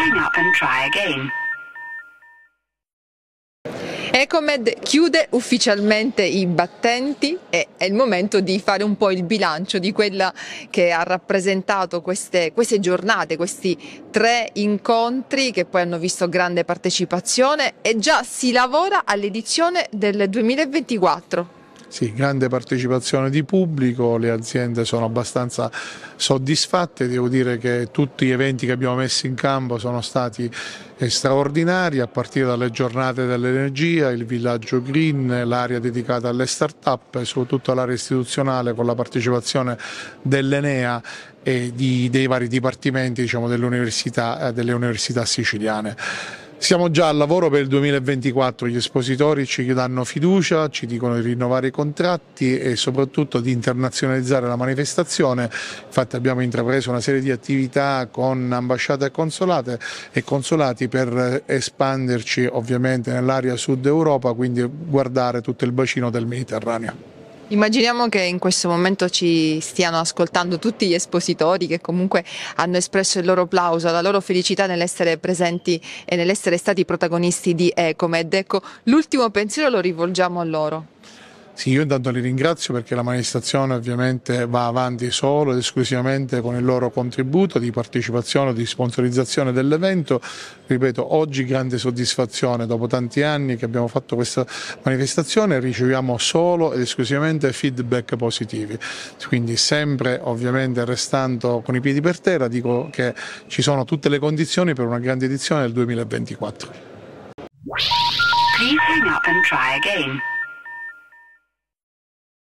Hang up and try again. Ecomed chiude ufficialmente i battenti e è il momento di fare un po' il bilancio di quella che ha rappresentato queste, queste giornate, questi tre incontri che poi hanno visto grande partecipazione e già si lavora all'edizione del 2024. Sì, grande partecipazione di pubblico, le aziende sono abbastanza soddisfatte, devo dire che tutti gli eventi che abbiamo messo in campo sono stati straordinari, a partire dalle giornate dell'energia, il villaggio green, l'area dedicata alle start-up soprattutto l'area istituzionale con la partecipazione dell'Enea e di, dei vari dipartimenti diciamo, dell'università, eh, delle università siciliane. Siamo già al lavoro per il 2024, gli espositori ci danno fiducia, ci dicono di rinnovare i contratti e soprattutto di internazionalizzare la manifestazione, infatti abbiamo intrapreso una serie di attività con ambasciate e consolate e consolati per espanderci ovviamente nell'area sud Europa, quindi guardare tutto il bacino del Mediterraneo. Immaginiamo che in questo momento ci stiano ascoltando tutti gli espositori che comunque hanno espresso il loro applauso, la loro felicità nell'essere presenti e nell'essere stati protagonisti di Ecomed. Ecco, l'ultimo pensiero lo rivolgiamo a loro. Sì, io intanto li ringrazio perché la manifestazione ovviamente va avanti solo ed esclusivamente con il loro contributo di partecipazione, di sponsorizzazione dell'evento. Ripeto, oggi grande soddisfazione dopo tanti anni che abbiamo fatto questa manifestazione, riceviamo solo ed esclusivamente feedback positivi. Quindi sempre ovviamente restando con i piedi per terra dico che ci sono tutte le condizioni per una grande edizione del 2024. Please hang up and try again.